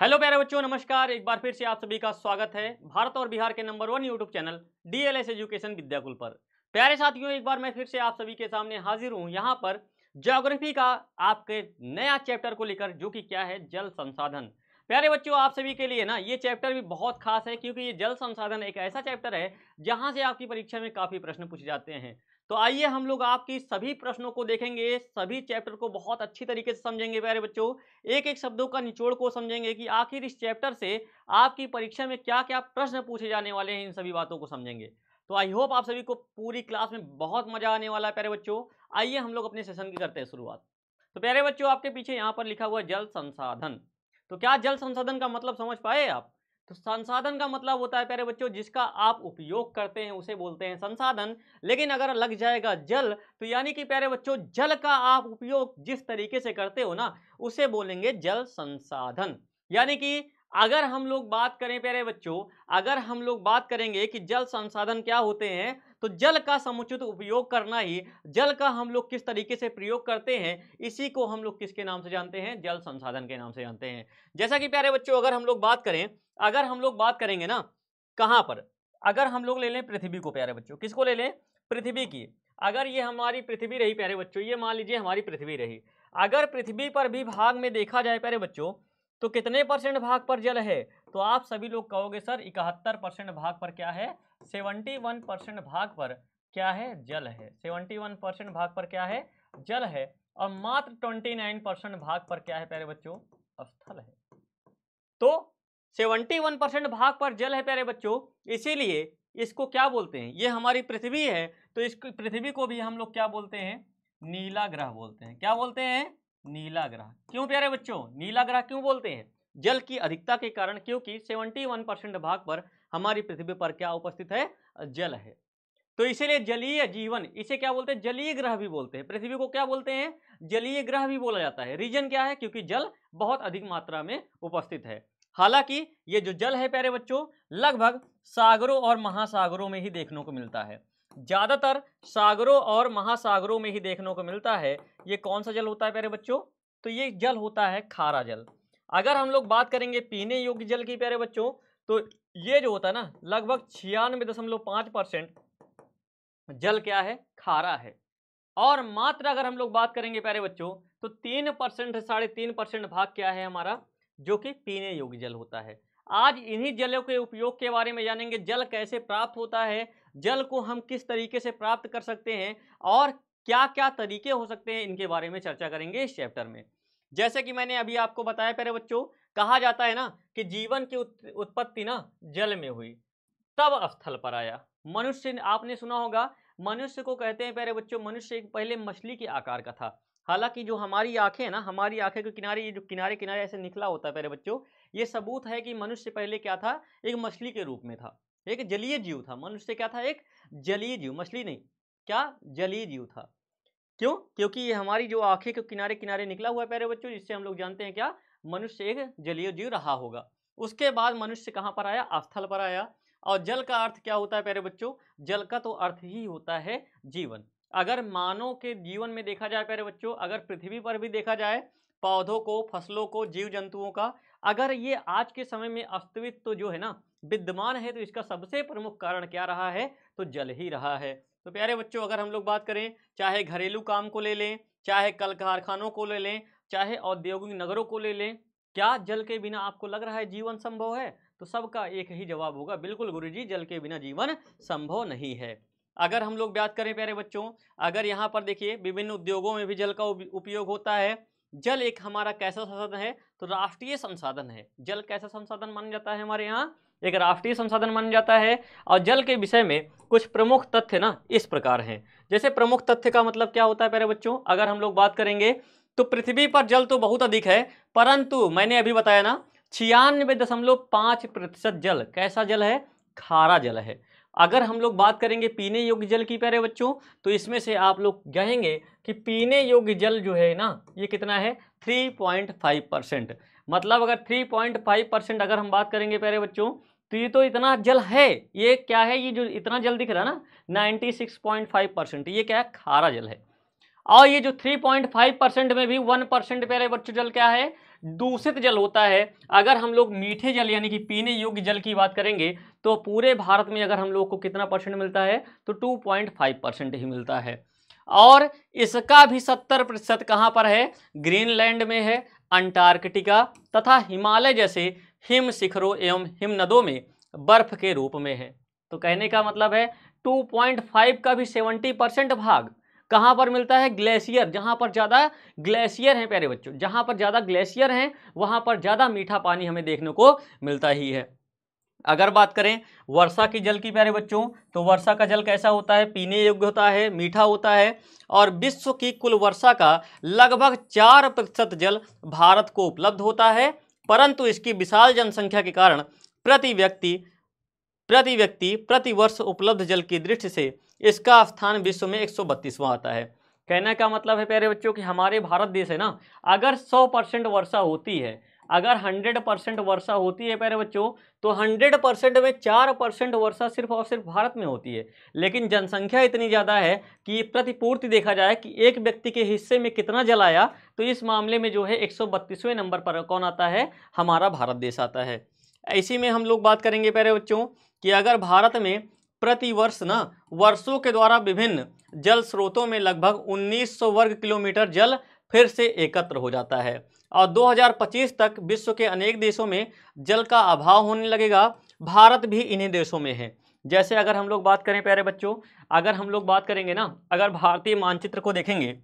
hello प्यारे बच्चों नमस्कार एक बार फिर से आप सभी का स्वागत है भारत और बिहार के number one YouTube channel DLS education Vidyakul पर प्यारे साथियों एक बार मैं फिर से आप सभी के सामने हाजिर हूं यहां पर ज्योग्राफी का आपके नया चैप्टर को लेकर जो कि क्या है जल संसाधन प्यारे बच्चों आप सभी के लिए ना ये चैप्टर भी बहुत खास है क्योंकि ये जल संसाधन एक ऐसा चैप्टर है जहाँ से आपकी परीक्षा में काफ़ी प्रश्न पूछे जाते हैं तो आइए हम लोग आपके सभी प्रश्नों को देखेंगे सभी चैप्टर को बहुत अच्छी तरीके से समझेंगे प्यारे बच्चों एक एक शब्दों का निचोड़ को समझेंगे कि आखिर इस चैप्टर से आपकी परीक्षा में क्या क्या प्रश्न पूछे जाने वाले हैं इन सभी बातों को समझेंगे तो आई होप आप सभी को पूरी क्लास में बहुत मजा आने वाला है प्यारे बच्चों आइए हम लोग अपने सेशन की करते हैं शुरुआत तो प्यारे बच्चों आपके पीछे यहाँ पर लिखा हुआ जल संसाधन तो क्या जल संसाधन का मतलब समझ पाए आप तो संसाधन का मतलब होता है प्यारे बच्चों जिसका आप उपयोग करते हैं उसे बोलते हैं संसाधन लेकिन अगर लग जाएगा जल तो यानी कि प्यारे बच्चों जल का आप उपयोग जिस तरीके से करते हो ना उसे बोलेंगे जल संसाधन यानी कि अगर हम लोग बात करें प्यारे बच्चों अगर हम लोग बात करेंगे कि जल संसाधन क्या होते हैं तो जल का समुचित उपयोग करना ही जल का हम लोग किस तरीके से प्रयोग करते हैं इसी को हम लोग किसके नाम से जानते हैं जल संसाधन के नाम से जानते हैं जैसा कि प्यारे बच्चों अगर हम लोग बात करें अगर हम लोग बात करेंगे ना कहाँ पर अगर हम लोग ले लें पृथ्वी को प्यारे बच्चों किसको ले लें पृथ्वी की अगर ये हमारी पृथ्वी रही प्यारे बच्चों ये मान लीजिए हमारी पृथ्वी रही अगर पृथ्वी पर भी भाग में देखा जाए प्यारे बच्चों तो कितने परसेंट भाग पर जल है तो आप सभी लोग कहोगे सर इकहत्तर परसेंट भाग पर क्या है सेवेंटी वन परसेंट भाग पर क्या है जल है सेवेंटी वन परसेंट भाग पर क्या है जल है और मात्र ट्वेंटी नाइन परसेंट भाग पर क्या है प्यारे बच्चों स्थल है तो सेवेंटी वन परसेंट भाग पर जल है प्यारे बच्चों इसीलिए इसको क्या बोलते हैं ये हमारी पृथ्वी है तो इस पृथ्वी को भी हम लोग क्या बोलते हैं नीला ग्रह बोलते हैं क्या बोलते हैं नीला ग्रह क्यों प्यारे बच्चों नीला ग्रह क्यों बोलते हैं जल की अधिकता के कारण क्योंकि सेवेंटी वन परसेंट भाग पर हमारी पृथ्वी पर क्या उपस्थित है जल है तो इसीलिए जलीय जीवन इसे क्या बोलते हैं जलीय ग्रह भी बोलते हैं पृथ्वी को क्या बोलते हैं जलीय ग्रह भी बोला जाता है रीजन क्या है क्योंकि जल बहुत अधिक मात्रा में उपस्थित है हालांकि ये जो जल है प्यारे बच्चों लगभग सागरों और महासागरों में ही देखने को मिलता है ज़्यादातर सागरों और महासागरों में ही देखने को मिलता है ये कौन सा जल होता है प्यारे बच्चों तो ये जल होता है खारा जल अगर हम लोग बात करेंगे पीने योग्य जल की प्यारे बच्चों तो ये जो होता है ना लगभग छियानवे दशमलव पाँच परसेंट जल क्या है खारा है और मात्र अगर हम लोग बात करेंगे प्यारे बच्चों तो तीन परसेंट साढ़े तीन परसेंट भाग क्या है हमारा जो कि पीने योग्य जल होता है आज इन्हीं जलों के उपयोग के बारे में जानेंगे जल कैसे प्राप्त होता है जल को हम किस तरीके से प्राप्त कर सकते हैं और क्या क्या तरीके हो सकते हैं इनके बारे में चर्चा करेंगे इस चैप्टर में जैसे कि मैंने अभी आपको बताया पहले बच्चों कहा जाता है ना कि जीवन की उत्पत्ति ना जल में हुई तब स्थल पर आया मनुष्य आपने सुना होगा मनुष्य को कहते हैं प्यारे बच्चों मनुष्य पहले मछली के आकार का था हालांकि जो हमारी आंखें हैं ना हमारी आंखें के किनारे ये जो किनारे किनारे ऐसे निकला होता है पहले बच्चों ये सबूत है कि मनुष्य से पहले क्या था एक मछली के रूप में था एक जलीय जीव था मनुष्य क्या था एक जलीय जीव मछली नहीं क्या जलीय जीव था क्यों क्योंकि ये हमारी जो आंखें के किनारे किनारे निकला हुआ है पहले बच्चों जिससे हम लोग जानते हैं क्या मनुष्य एक जलीय जीव रहा होगा उसके बाद मनुष्य कहाँ पर आया स्थल पर आया और जल का अर्थ क्या होता है पहले बच्चों जल का तो अर्थ ही होता है जीवन अगर मानव के जीवन में देखा जाए प्यारे बच्चों अगर पृथ्वी पर भी देखा जाए पौधों को फसलों को जीव जंतुओं का अगर ये आज के समय में अस्तित्व तो जो है ना विद्यमान है तो इसका सबसे प्रमुख कारण क्या रहा है तो जल ही रहा है तो प्यारे बच्चों अगर हम लोग बात करें चाहे घरेलू काम को ले लें चाहे कल कारखानों को ले लें चाहे औद्योगिक नगरों को ले लें क्या जल के बिना आपको लग रहा है जीवन संभव है तो सबका एक ही जवाब होगा बिल्कुल गुरु जी जल के बिना जीवन संभव नहीं है अगर हम लोग बात करें प्यारे बच्चों अगर यहाँ पर देखिए विभिन्न उद्योगों में भी जल का उपयोग होता है जल एक हमारा कैसा संसाधन है तो राष्ट्रीय संसाधन है जल कैसा संसाधन माना जाता है हमारे यहाँ एक राष्ट्रीय संसाधन माना जाता है और जल के विषय में कुछ प्रमुख तथ्य ना इस प्रकार हैं जैसे प्रमुख तथ्य का मतलब क्या होता है प्यारे बच्चों अगर हम लोग बात करेंगे तो पृथ्वी पर जल तो बहुत अधिक है परंतु मैंने अभी बताया ना छियानवे दशमलव पाँच प्रतिशत जल कैसा जल है खारा जल है अगर हम लोग बात करेंगे पीने योग्य जल की प्यारे बच्चों तो इसमें से आप लोग कहेंगे कि पीने योग्य जल जो है ना ये कितना है थ्री पॉइंट फाइव परसेंट मतलब अगर थ्री पॉइंट फाइव परसेंट अगर हम बात करेंगे प्यारे बच्चों तो ये तो इतना जल है ये क्या है ये जो इतना जल दिख रहा है ना ninety six point five percent ये क्या है खारा जल है और ये जो थ्री पॉइंट फाइव परसेंट में भी वन परसेंट प्यारे बच्चों जल क्या है दूषित जल होता है अगर हम लोग मीठे जल यानी कि पीने योग्य जल की बात करेंगे तो पूरे भारत में अगर हम लोग को कितना परसेंट मिलता है तो टू पॉइंट फाइव परसेंट ही मिलता है और इसका भी सत्तर प्रतिशत कहाँ पर है ग्रीनलैंड में है अंटार्कटिका तथा हिमालय जैसे हिम शिखरों एवं हिम नदों में बर्फ के रूप में है तो कहने का मतलब है 2.5 का भी 70 परसेंट भाग कहाँ पर मिलता है ग्लेशियर जहाँ पर ज़्यादा ग्लेशियर हैं प्यारे बच्चों जहाँ पर ज़्यादा ग्लेशियर हैं वहाँ पर ज़्यादा मीठा पानी हमें देखने को मिलता ही है अगर बात करें वर्षा की जल की प्यारे बच्चों तो वर्षा का जल कैसा होता है पीने योग्य होता है मीठा होता है और विश्व की कुल वर्षा का लगभग चार प्रतिशत जल भारत को उपलब्ध होता है परंतु इसकी विशाल जनसंख्या के कारण प्रति व्यक्ति प्रति व्यक्ति प्रति वर्ष उपलब्ध जल की दृष्टि से इसका स्थान विश्व में एक आता है कहने का मतलब है प्यारे बच्चों कि हमारे भारत देश है ना अगर 100 परसेंट वर्षा होती है अगर 100 परसेंट वर्षा होती है प्यारे बच्चों तो 100 परसेंट में 4 परसेंट वर्षा सिर्फ और सिर्फ भारत में होती है लेकिन जनसंख्या इतनी ज़्यादा है कि प्रतिपूर्ति देखा जाए कि एक व्यक्ति के हिस्से में कितना जलाया तो इस मामले में जो है एक नंबर पर कौन आता है हमारा भारत देश आता है इसी में हम लोग बात करेंगे प्यारे बच्चों कि अगर भारत में प्रतिवर्ष न वर्षों के द्वारा विभिन्न जल स्रोतों में लगभग 1900 वर्ग किलोमीटर जल फिर से एकत्र हो जाता है और 2025 तक विश्व के अनेक देशों में जल का अभाव होने लगेगा भारत भी इन्हीं देशों में है जैसे अगर हम लोग बात करें प्यारे बच्चों अगर हम लोग बात करेंगे ना अगर भारतीय मानचित्र को देखेंगे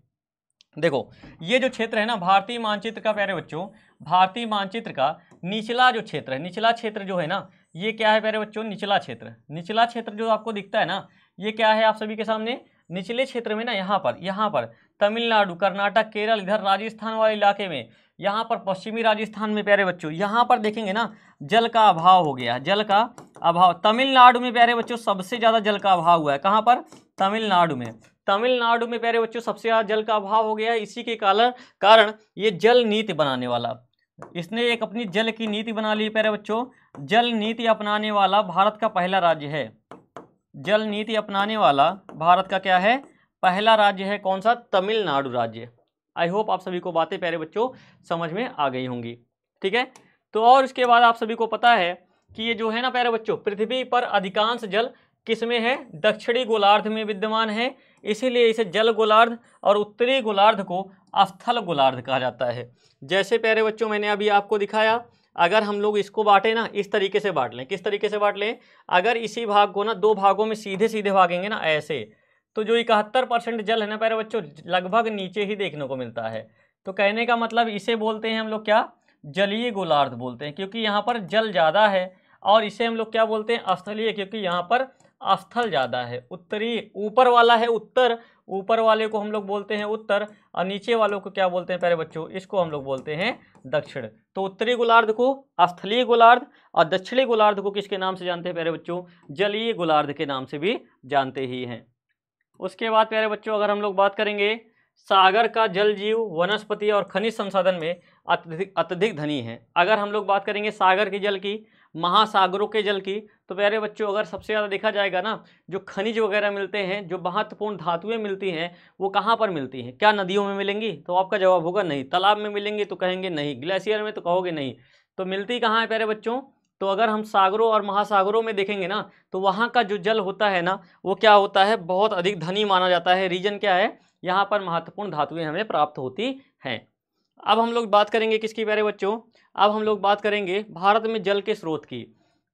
देखो ये जो क्षेत्र है ना भारतीय मानचित्र का प्यारे बच्चों भारतीय मानचित्र का निचला जो क्षेत्र है निचला क्षेत्र जो है ना ये क्या है प्यारे बच्चों निचला क्षेत्र निचला क्षेत्र जो आपको दिखता है ना ये क्या है आप सभी के सामने निचले क्षेत्र में ना यहाँ पर यहाँ पर तमिलनाडु कर्नाटक केरल इधर राजस्थान वाले इलाके में यहाँ पर पश्चिमी राजस्थान में प्यारे बच्चों यहाँ पर देखेंगे ना जल का अभाव हो गया जल का अभाव तमिलनाडु में प्यारे बच्चों सबसे ज़्यादा जल का अभाव हुआ है कहाँ पर तमिलनाडु में तमिलनाडु में प्यारे बच्चों सबसे ज़्यादा जल का अभाव हो गया है इसी के कारण कारण ये जल नीति बनाने वाला इसने एक अपनी जल की नीति बना ली प्यारे बच्चों जल नीति अपनाने वाला भारत का पहला राज्य है जल नीति अपनाने वाला भारत का क्या है पहला राज्य है कौन सा तमिलनाडु राज्य आई होप आप सभी को बातें प्यारे बच्चों समझ में आ गई होंगी ठीक है तो और इसके बाद आप सभी को पता है कि ये जो है ना प्यारे बच्चों पृथ्वी पर अधिकांश जल किस में है दक्षिणी गोलार्ध में विद्यमान है इसीलिए इसे जल गोलार्ध और उत्तरी गोलार्ध को अस्थल गोलार्ध कहा जाता है जैसे प्यारे बच्चों मैंने अभी आपको दिखाया अगर हम लोग इसको बांटें ना इस तरीके से बांट लें किस तरीके से बांट लें अगर इसी भाग को ना दो भागों में सीधे सीधे भागेंगे ना ऐसे तो जो इकहत्तर परसेंट जल है ना प्यारे बच्चों लगभग नीचे ही देखने को मिलता है तो कहने का मतलब इसे बोलते हैं हम लोग क्या जलीय गोलार्ध बोलते हैं क्योंकि यहाँ पर जल ज़्यादा है और इसे हम लोग क्या बोलते हैं स्थलीय क्योंकि यहाँ पर स्थल ज़्यादा है उत्तरी ऊपर वाला है उत्तर ऊपर वाले को हम लोग बोलते हैं उत्तर और नीचे वालों को क्या बोलते हैं प्यारे बच्चों इसको हम लोग बोलते हैं दक्षिण तो उत्तरी गोलार्ध को स्थलीय गोलार्ध और दक्षिणी गोलार्ध को किसके नाम से जानते हैं प्यारे बच्चों जलीय गोलार्ध के नाम से भी जानते ही हैं उसके बाद प्यारे बच्चों अगर हम लोग बात करेंगे सागर का जल जीव वनस्पति और खनिज संसाधन में अत्यधिक अत्यधिक धनी है अगर हम लोग बात करेंगे सागर के जल की महासागरों के जल की तो प्यारे बच्चों अगर सबसे ज़्यादा देखा जाएगा ना जो खनिज वगैरह मिलते हैं जो महत्वपूर्ण धातुएं मिलती हैं वो कहाँ पर मिलती हैं क्या नदियों में मिलेंगी तो आपका जवाब होगा नहीं तालाब में मिलेंगी तो कहेंगे नहीं ग्लेशियर में तो कहोगे नहीं तो मिलती कहाँ है प्यारे बच्चों तो अगर हम सागरों और महासागरों में देखेंगे ना तो वहाँ का जो जल होता है ना वो क्या होता है बहुत अधिक धनी माना जाता है रीजन क्या है यहाँ पर महत्वपूर्ण धातुएं हमें प्राप्त होती हैं अब हम लोग बात करेंगे किसकी प्यारे बच्चों अब हम लोग बात करेंगे भारत में जल के स्रोत की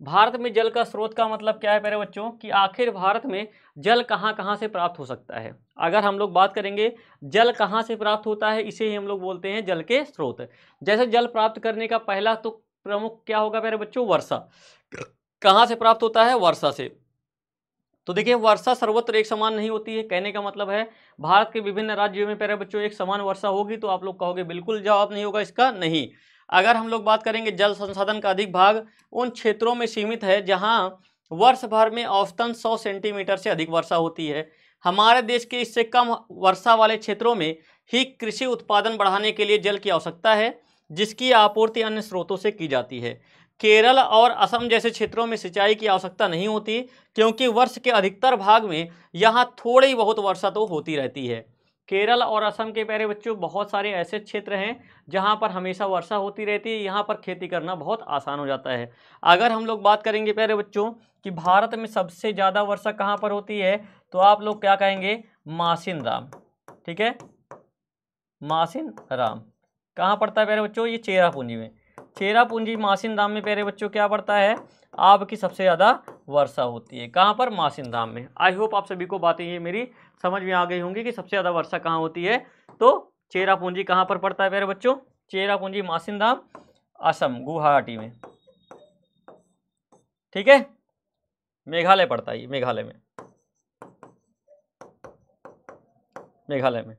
भारत में जल का स्रोत का मतलब क्या है पहले बच्चों कि आखिर भारत में जल कहाँ कहाँ से प्राप्त हो सकता है अगर हम लोग बात करेंगे जल कहाँ से प्राप्त होता है इसे ही हम लोग बोलते हैं जल के स्रोत जैसे जल प्राप्त करने का पहला तो प्रमुख क्या होगा पहले बच्चों वर्षा कहाँ से प्राप्त होता है वर्षा से तो देखिए वर्षा सर्वत्र एक समान नहीं होती है कहने का मतलब है भारत के विभिन्न राज्यों में पहले बच्चों एक समान वर्षा होगी तो आप लोग कहोगे बिल्कुल जवाब नहीं होगा इसका नहीं अगर हम लोग बात करेंगे जल संसाधन का अधिक भाग उन क्षेत्रों में सीमित है जहाँ वर्ष भर में औसतन 100 सेंटीमीटर से अधिक वर्षा होती है हमारे देश के इससे कम वर्षा वाले क्षेत्रों में ही कृषि उत्पादन बढ़ाने के लिए जल की आवश्यकता है जिसकी आपूर्ति अन्य स्रोतों से की जाती है केरल और असम जैसे क्षेत्रों में सिंचाई की आवश्यकता नहीं होती क्योंकि वर्ष के अधिकतर भाग में यहाँ थोड़ी बहुत वर्षा तो होती रहती है केरल और असम के प्यारे बच्चों बहुत सारे ऐसे क्षेत्र हैं जहाँ पर हमेशा वर्षा होती रहती है यहाँ पर खेती करना बहुत आसान हो जाता है अगर हम लोग बात करेंगे प्यारे बच्चों कि भारत में सबसे ज़्यादा वर्षा कहाँ पर होती है तो आप लोग क्या कहेंगे मासिन राम ठीक है मासिन राम कहाँ पड़ता है प्यारे बच्चों ये चेरापूंजी में चेरापूंजी मासिन राम में प्यारे बच्चों क्या पड़ता है आपकी सबसे ज़्यादा वर्षा होती है कहाँ पर धाम में आई होप आप सभी को बातें ये मेरी समझ में आ गई होंगी कि सबसे ज़्यादा वर्षा कहाँ होती है तो चेरा पूंजी कहाँ पर पड़ता है मेरे बच्चों चेरा पूंजी धाम असम गुवाहाटी में ठीक है मेघालय पड़ता है ये मेघालय में मेघालय में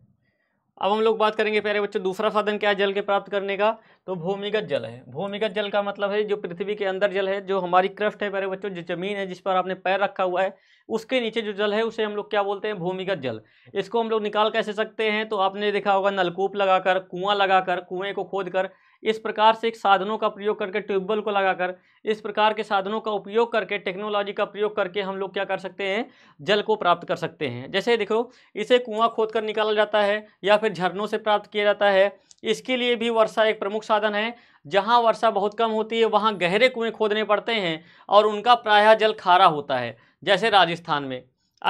अब हम लोग बात करेंगे प्यारे बच्चों दूसरा साधन क्या है जल के प्राप्त करने का तो भूमिगत जल है भूमिगत जल का मतलब है जो पृथ्वी के अंदर जल है जो हमारी क्रस्ट है प्यारे बच्चों जो जमीन है जिस पर आपने पैर रखा हुआ है उसके नीचे जो जल है उसे हम लोग क्या बोलते हैं भूमिगत जल इसको हम लोग निकाल कैसे सकते हैं तो आपने देखा होगा नलकूप लगाकर कुआं लगाकर कुएं को खोद कर इस प्रकार से एक साधनों का प्रयोग करके ट्यूबवेल को लगाकर इस प्रकार के साधनों का उपयोग करके टेक्नोलॉजी का प्रयोग करके हम लोग क्या कर सकते हैं जल को प्राप्त कर सकते हैं जैसे देखो इसे कुआं खोद कर निकाला जाता है या फिर झरनों से प्राप्त किया जाता है इसके लिए भी वर्षा एक प्रमुख साधन है जहाँ वर्षा बहुत कम होती है वहाँ गहरे कुएँ खोदने पड़ते हैं और उनका प्रायः जल खारा होता है जैसे राजस्थान में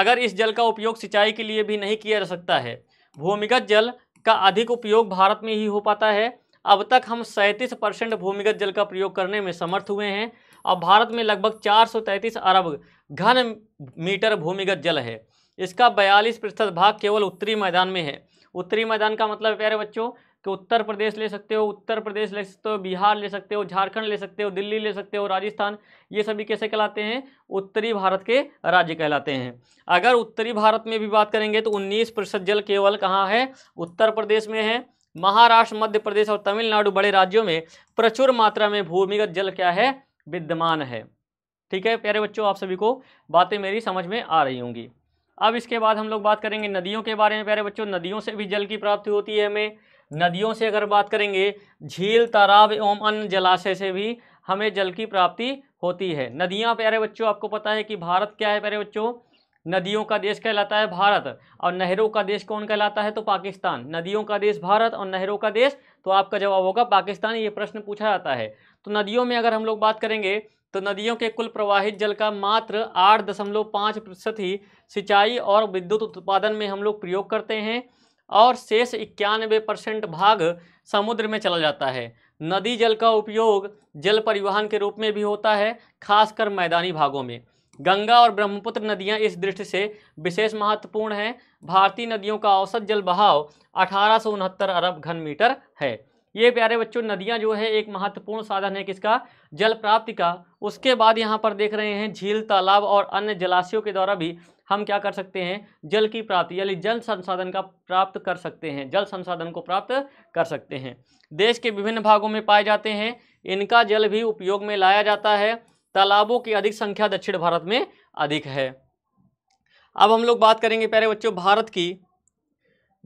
अगर इस जल का उपयोग सिंचाई के लिए भी नहीं किया जा सकता है भूमिगत जल का अधिक उपयोग भारत में ही हो पाता है अब तक हम सैंतीस परसेंट भूमिगत जल का प्रयोग करने में समर्थ हुए हैं और भारत में लगभग चार अरब घन मीटर भूमिगत जल है इसका बयालीस प्रतिशत भाग केवल उत्तरी मैदान में है उत्तरी मैदान का मतलब प्यारे बच्चों कि उत्तर प्रदेश ले सकते हो उत्तर प्रदेश ले सकते हो बिहार ले सकते हो झारखंड ले सकते हो दिल्ली ले सकते हो राजस्थान ये सभी कैसे कहलाते हैं उत्तरी भारत के राज्य कहलाते हैं अगर उत्तरी भारत में भी बात करेंगे तो उन्नीस प्रतिशत जल केवल कहाँ है उत्तर प्रदेश में है महाराष्ट्र मध्य प्रदेश और तमिलनाडु बड़े राज्यों में प्रचुर मात्रा में भूमिगत जल क्या है विद्यमान है ठीक है प्यारे बच्चों आप सभी को बातें मेरी समझ में आ रही होंगी अब इसके बाद हम लोग बात करेंगे नदियों के बारे में प्यारे बच्चों नदियों से भी जल की प्राप्ति होती है हमें नदियों से अगर बात करेंगे झील तालाब एवं अन्य जलाशय से भी हमें जल की प्राप्ति होती है नदियाँ प्यारे बच्चों आपको पता है कि भारत क्या है प्यारे बच्चों नदियों का देश कहलाता है भारत और नहरों का देश कौन कहलाता है तो पाकिस्तान नदियों का देश भारत और नहरों का देश तो आपका जवाब होगा पाकिस्तान ये प्रश्न पूछा जाता है तो नदियों में अगर हम लोग बात करेंगे तो नदियों के कुल प्रवाहित जल का मात्र आठ दशमलव पाँच प्रतिशत ही सिंचाई और विद्युत उत्पादन में हम लोग प्रयोग करते हैं और शेष इक्यानवे परसेंट भाग समुद्र में चला जाता है नदी जल का उपयोग जल परिवहन के रूप में भी होता है खासकर मैदानी भागों में गंगा और ब्रह्मपुत्र नदियां इस दृष्टि से विशेष महत्वपूर्ण हैं भारतीय नदियों का औसत जल बहाव अठारह अरब घन मीटर है ये प्यारे बच्चों नदियां जो है एक महत्वपूर्ण साधन है किसका जल प्राप्ति का उसके बाद यहाँ पर देख रहे हैं झील तालाब और अन्य जलाशयों के द्वारा भी हम क्या कर सकते हैं जल की प्राप्ति यानी जल संसाधन का प्राप्त कर सकते हैं जल संसाधन को प्राप्त कर सकते हैं देश के विभिन्न भागों में पाए जाते हैं इनका जल भी उपयोग में लाया जाता है तालाबों की अधिक संख्या दक्षिण भारत में अधिक है अब हम लोग बात करेंगे प्यारे बच्चों भारत की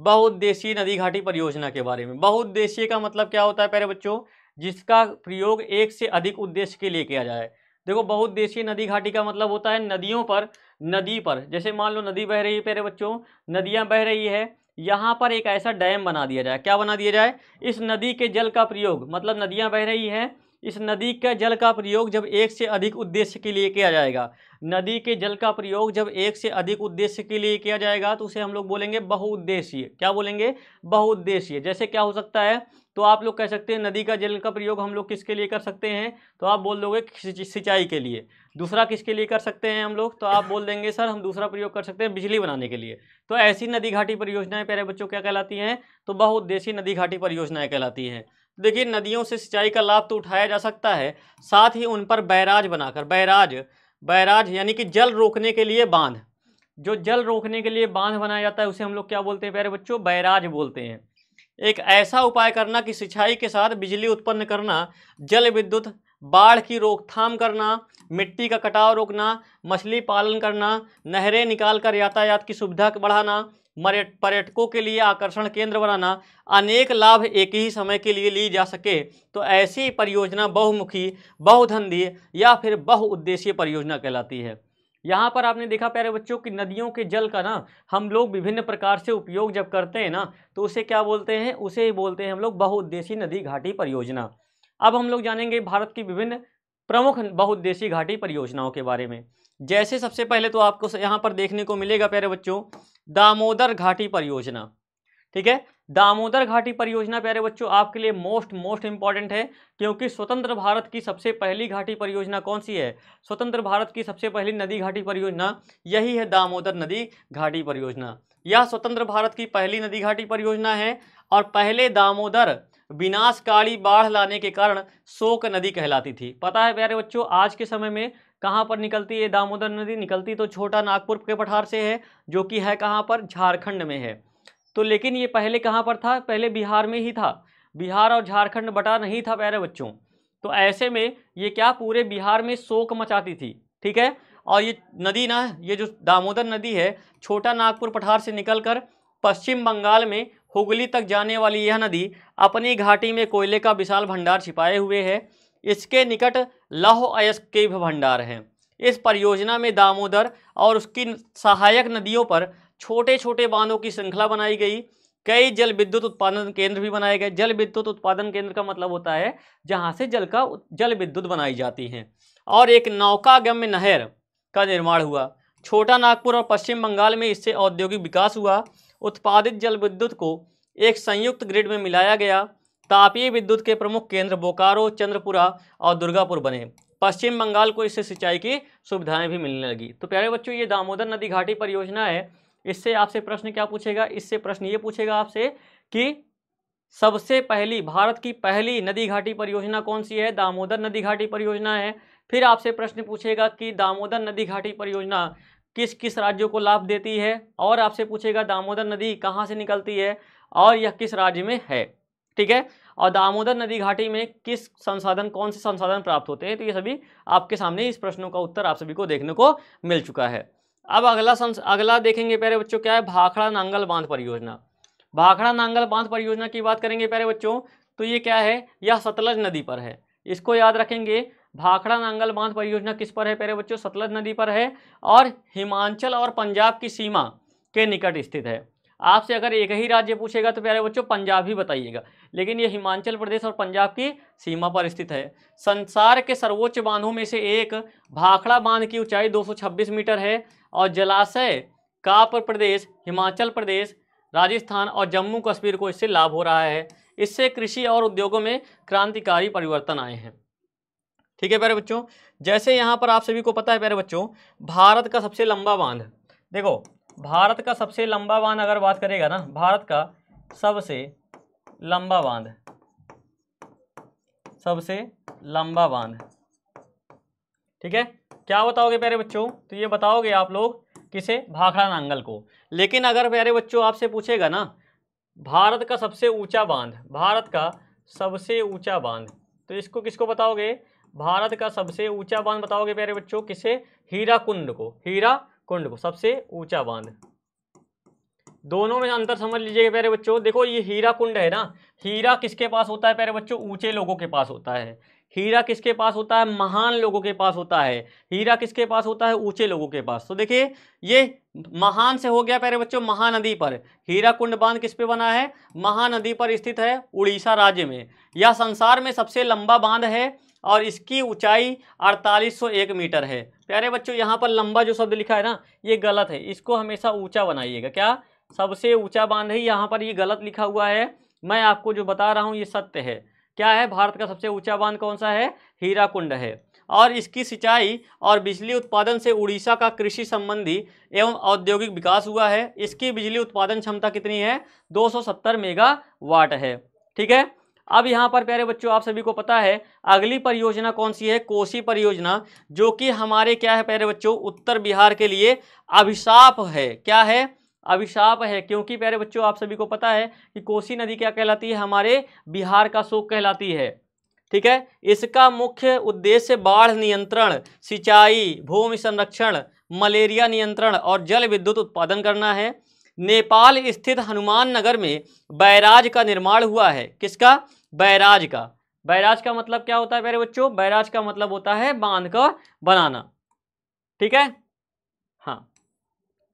बहुउद्देशीय नदी घाटी परियोजना के बारे में बहुउद्देशीय का मतलब क्या होता है प्यारे बच्चों जिसका प्रयोग एक से अधिक उद्देश्य के लिए किया जाए देखो बहुउद्देशीय नदी घाटी का मतलब होता है नदियों पर नदी पर जैसे मान लो नदी बह रही है प्यारे बच्चों नदियाँ बह रही है यहाँ पर एक ऐसा डैम बना दिया जाए क्या बना दिया जाए इस नदी के जल का प्रयोग मतलब नदियाँ बह रही हैं इस नदी के जल का प्रयोग जब एक से अधिक उद्देश्य के लिए किया जाएगा नदी के जल का प्रयोग जब एक से अधिक उद्देश्य के लिए किया जाएगा तो उसे हम लोग बोलेंगे बहुउद्देश्य क्या बोलेंगे बहुउद्देश्य जैसे क्या हो सकता है तो आप लोग कह सकते हैं नदी का जल का प्रयोग हम लोग किसके लिए कर सकते हैं तो आप बोल दोगे सिंचाई के लिए दूसरा किसके लिए कर सकते हैं हम लोग तो आप बोल देंगे सर हम दूसरा प्रयोग कर सकते हैं बिजली बनाने के लिए तो ऐसी नदी घाटी परियोजनाएं प्यारे बच्चों क्या कहलाती हैं तो बहुउद्देशीय नदी घाटी परियोजनाएं कहलाती हैं देखिए नदियों से सिंचाई का लाभ तो उठाया जा सकता है साथ ही उन पर बैराज बनाकर बैराज बैराज यानी कि जल रोकने के लिए बांध जो जल रोकने के लिए बांध बनाया जाता है उसे हम लोग क्या बोलते हैं प्यारे बच्चों बैराज बोलते हैं एक ऐसा उपाय करना कि सिंचाई के साथ बिजली उत्पन्न करना जल विद्युत बाढ़ की रोकथाम करना मिट्टी का कटाव रोकना मछली पालन करना नहरें निकाल कर यातायात की सुविधा बढ़ाना पर्यटकों के लिए आकर्षण केंद्र बनाना अनेक लाभ एक ही समय के लिए ली जा सके तो ऐसी परियोजना बहुमुखी बहुधंधी या फिर बहुउद्देशीय परियोजना कहलाती है यहाँ पर आपने देखा प्यारे बच्चों की नदियों के जल का ना हम लोग विभिन्न प्रकार से उपयोग जब करते हैं ना तो उसे क्या बोलते हैं उसे ही बोलते हैं हम लोग बहुउद्देशीय नदी घाटी परियोजना अब हम लोग जानेंगे भारत की विभिन्न प्रमुख बहुउद्देशीय घाटी परियोजनाओं के बारे में जैसे सबसे पहले तो आपको यहाँ पर देखने को मिलेगा प्यारे बच्चों दामोदर घाटी परियोजना ठीक है दामोदर घाटी परियोजना प्यारे बच्चों आपके लिए मोस्ट मोस्ट इंपॉर्टेंट है क्योंकि स्वतंत्र भारत की सबसे पहली घाटी परियोजना कौन सी है स्वतंत्र भारत की सबसे पहली नदी घाटी परियोजना यही है दामोदर नदी घाटी परियोजना यह स्वतंत्र भारत की पहली नदी घाटी परियोजना है और पहले दामोदर विनाशकारी बाढ़ लाने के कारण शोक नदी कहलाती थी पता है प्यारे बच्चों आज के समय में कहाँ पर निकलती है दामोदर नदी निकलती तो छोटा नागपुर के पठार से है जो कि है कहाँ पर झारखंड में है तो लेकिन ये पहले कहाँ पर था पहले बिहार में ही था बिहार और झारखंड बटा नहीं था प्यारे बच्चों तो ऐसे में ये क्या पूरे बिहार में शोक मचाती थी ठीक है और ये नदी ना ये जो दामोदर नदी है छोटा नागपुर पठार से निकलकर पश्चिम बंगाल में हुगली तक जाने वाली यह नदी अपनी घाटी में कोयले का विशाल भंडार छिपाए हुए है इसके निकट लाह अयस्क के भंडार हैं इस परियोजना में दामोदर और उसकी सहायक नदियों पर छोटे छोटे बांधों की श्रृंखला बनाई गई कई जल विद्युत उत्पादन केंद्र भी बनाए गए जल विद्युत उत्पादन केंद्र का मतलब होता है जहाँ से जल का जल विद्युत बनाई जाती हैं और एक नौकागम्य नहर का निर्माण हुआ छोटा नागपुर और पश्चिम बंगाल में इससे औद्योगिक विकास हुआ उत्पादित जल विद्युत को एक संयुक्त ग्रिड में मिलाया गया तापीय विद्युत के प्रमुख केंद्र बोकारो चंद्रपुरा और दुर्गापुर बने पश्चिम बंगाल को इससे सिंचाई की सुविधाएं भी मिलने लगी तो प्यारे बच्चों ये दामोदर नदी घाटी परियोजना है इससे आपसे प्रश्न क्या पूछेगा इससे प्रश्न ये पूछेगा आपसे कि सबसे पहली भारत की पहली नदी घाटी परियोजना कौन सी है दामोदर नदी घाटी परियोजना है फिर आपसे प्रश्न पूछेगा कि दामोदर नदी घाटी परियोजना किस किस राज्यों को लाभ देती है और आपसे पूछेगा दामोदर नदी कहाँ से निकलती है और यह किस राज्य में है ठीक है और दामोदर नदी घाटी में किस संसाधन कौन से संसाधन प्राप्त होते हैं तो ये सभी आपके सामने इस प्रश्नों का उत्तर आप सभी को देखने को मिल चुका है अब अगला संस अगला देखेंगे प्यारे बच्चों क्या है भाखड़ा नांगल बांध परियोजना भाखड़ा नांगल बांध परियोजना की बात करेंगे प्यारे बच्चों तो ये क्या है यह सतलज नदी पर है इसको याद रखेंगे भाखड़ा नांगल बांध परियोजना किस पर है प्यारे बच्चों सतलज नदी पर है और हिमाचल और पंजाब की सीमा के निकट स्थित है आपसे अगर एक ही राज्य पूछेगा तो प्यारे बच्चों पंजाब ही बताइएगा लेकिन ये हिमाचल प्रदेश और पंजाब की सीमा पर स्थित है संसार के सर्वोच्च बांधों में से एक भाखड़ा बांध की ऊंचाई 226 मीटर है और जलाशय कापर प्रदेश हिमाचल प्रदेश राजस्थान और जम्मू कश्मीर को इससे लाभ हो रहा है इससे कृषि और उद्योगों में क्रांतिकारी परिवर्तन आए हैं ठीक है प्यारे बच्चों जैसे यहाँ पर आप सभी को पता है प्यारे बच्चों भारत का सबसे लंबा बांध देखो भारत का सबसे लंबा बांध अगर बात करेगा ना भारत का सबसे लंबा बांध सबसे लंबा बांध ठीक है क्या बताओगे प्यारे बच्चों तो ये बताओगे आप लोग किसे भाखड़ा नांगल को लेकिन अगर प्यारे बच्चों आपसे पूछेगा ना भारत का सबसे ऊंचा बांध भारत का सबसे ऊंचा बांध तो इसको किसको बताओगे भारत का सबसे ऊंचा बांध बताओगे प्यारे बच्चों किसे हीरा कुंड को हीरा कुंड को सबसे ऊंचा बांध दोनों में अंतर समझ लीजिएगा प्यारे बच्चों देखो ये हीरा कुंड है ना हीरा किसके पास होता है प्यारे बच्चों ऊंचे लोगों के पास होता है हीरा किसके पास होता है महान लोगों के पास होता है हीरा किसके पास होता है ऊंचे लोगों के पास तो देखिए ये महान से हो गया प्यारे बच्चों महानदी पर हीरा कुंड बांध किस पे बना है महानदी पर स्थित है उड़ीसा राज्य में यह संसार में सबसे लंबा बांध है और इसकी ऊंचाई 4801 मीटर है प्यारे बच्चों यहाँ पर लंबा जो शब्द लिखा है ना ये गलत है इसको हमेशा ऊंचा बनाइएगा क्या सबसे ऊंचा बांध है यहाँ पर ये गलत लिखा हुआ है मैं आपको जो बता रहा हूँ ये सत्य है क्या है भारत का सबसे ऊंचा बांध कौन सा है हीरा कुंड है और इसकी सिंचाई और बिजली उत्पादन से उड़ीसा का कृषि संबंधी एवं औद्योगिक विकास हुआ है इसकी बिजली उत्पादन क्षमता कितनी है 270 मेगावाट है ठीक है अब यहाँ पर प्यारे बच्चों आप सभी को पता है अगली परियोजना कौन सी है कोसी परियोजना जो कि हमारे क्या है प्यारे बच्चों उत्तर बिहार के लिए अभिशाप है क्या है अभिशाप है क्योंकि प्यारे बच्चों आप सभी को पता है कि कोसी नदी क्या कहलाती है हमारे बिहार का शोक कहलाती है ठीक है इसका मुख्य उद्देश्य बाढ़ नियंत्रण सिंचाई भूमि संरक्षण मलेरिया नियंत्रण और जल विद्युत उत्पादन करना है नेपाल स्थित हनुमान नगर में बैराज का निर्माण हुआ है किसका बैराज का बैराज का मतलब क्या होता है मेरे बच्चों बैराज का मतलब होता है बांध का बनाना ठीक है हाँ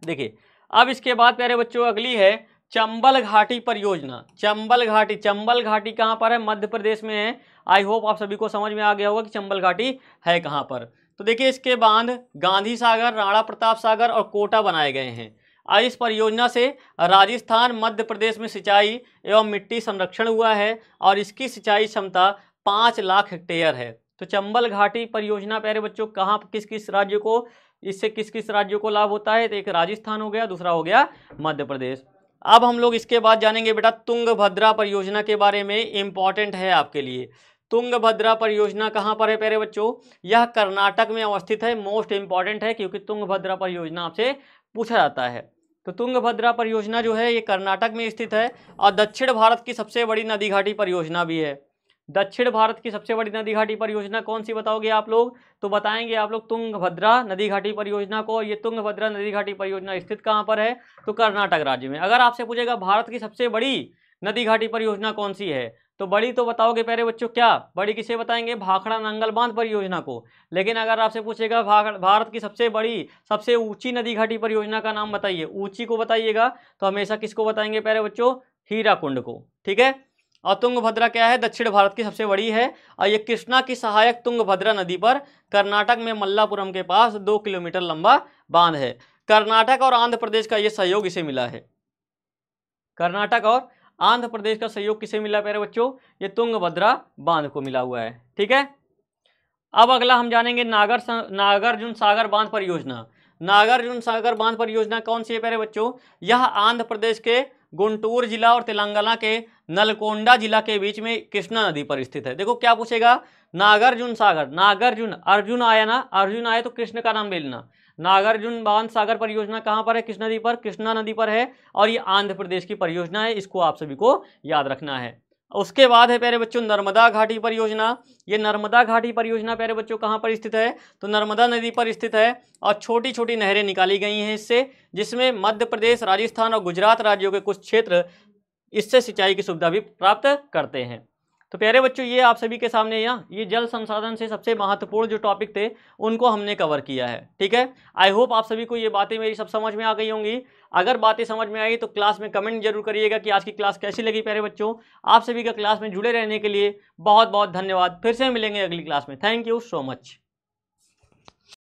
देखिए अब इसके बाद प्यारे बच्चों अगली है चंबल घाटी परियोजना चंबल घाटी चंबल घाटी कहाँ पर है मध्य प्रदेश में है आई होप आप सभी को समझ में आ गया होगा कि चंबल घाटी है कहाँ पर तो देखिए इसके बांध गांधी सागर राणा प्रताप सागर और कोटा बनाए गए हैं आज इस परियोजना से राजस्थान मध्य प्रदेश में सिंचाई एवं मिट्टी संरक्षण हुआ है और इसकी सिंचाई क्षमता पाँच लाख हेक्टेयर है तो चंबल घाटी परियोजना प्यारे बच्चों कहाँ किस किस राज्य को इससे किस किस राज्यों को लाभ होता है तो एक राजस्थान हो गया दूसरा हो गया मध्य प्रदेश अब हम लोग इसके बाद जानेंगे बेटा तुंग भद्रा परियोजना के बारे में इम्पॉर्टेंट है आपके लिए तुंग भद्रा परियोजना कहाँ पर है प्यारे बच्चों यह कर्नाटक में अवस्थित है मोस्ट इम्पॉर्टेंट है क्योंकि तुंग भद्रा परियोजना आपसे पूछा जाता है तो तुंगभद्रा परियोजना जो है ये कर्नाटक में स्थित है और दक्षिण भारत की सबसे बड़ी नदी घाटी परियोजना भी है दक्षिण भारत की सबसे बड़ी नदी घाटी परियोजना कौन सी बताओगे आप लोग तो बताएंगे आप लोग तुंगभद्रा नदी घाटी परियोजना को ये तुंगभद्रा नदी घाटी परियोजना स्थित कहाँ पर है तो कर्नाटक राज्य में अगर आपसे पूछेगा भारत की सबसे बड़ी नदी घाटी परियोजना कौन सी है तो बड़ी तो बताओगे प्यारे बच्चों क्या बड़ी किसे बताएंगे भाखड़ा नंगल बांध परियोजना को लेकिन अगर आपसे पूछेगा भारत की सबसे बड़ी सबसे ऊंची नदी घाटी परियोजना का नाम बताइए ऊंची को बताइएगा तो हमेशा किसको बताएंगे प्यारे बच्चों हीरा कुंड को ठीक है और तुंगभद्रा क्या है दक्षिण भारत की सबसे बड़ी है और ये कृष्णा की सहायक तुंगभद्रा नदी पर कर्नाटक में मल्लापुरम के पास दो किलोमीटर लंबा बांध है कर्नाटक और आंध्र प्रदेश का ये सहयोग इसे मिला है कर्नाटक और आंध्र प्रदेश का सहयोग किसे मिला प्यारे बच्चों ये तुंगभद्रा बांध को मिला हुआ है ठीक है अब अगला हम जानेंगे नागर नागार्जुन सागर बांध परियोजना नागार्जुन सागर बांध परियोजना कौन सी है प्यारे बच्चों यह आंध्र प्रदेश के गुंटूर जिला और तेलंगाना के नलकोंडा जिला के बीच में कृष्णा नदी पर स्थित है देखो क्या पूछेगा नागार्जुन सागर नागार्जुन अर्जुन आया ना अर्जुन आया तो कृष्ण का नाम ले लेना नागार्जुन बांध सागर परियोजना कहाँ पर है किस नदी पर कृष्णा नदी पर है और ये आंध्र प्रदेश की परियोजना है इसको आप सभी को याद रखना है उसके बाद है प्यारे बच्चों नर्मदा घाटी परियोजना ये नर्मदा घाटी परियोजना प्यारे बच्चों कहाँ पर स्थित है तो नर्मदा नदी पर स्थित है और छोटी छोटी नहरें निकाली गई हैं इससे जिसमें मध्य प्रदेश राजस्थान और गुजरात राज्यों के कुछ क्षेत्र इससे सिंचाई की सुविधा भी प्राप्त करते हैं तो प्यारे बच्चों ये आप सभी के सामने यहाँ ये जल संसाधन से सबसे महत्वपूर्ण जो टॉपिक थे उनको हमने कवर किया है ठीक है आई होप आप सभी को ये बातें मेरी सब समझ में आ गई होंगी अगर बातें समझ में आई तो क्लास में कमेंट जरूर करिएगा कि आज की क्लास कैसी लगी प्यारे बच्चों आप सभी का क्लास में जुड़े रहने के लिए बहुत बहुत धन्यवाद फिर से मिलेंगे अगली क्लास में थैंक यू सो मच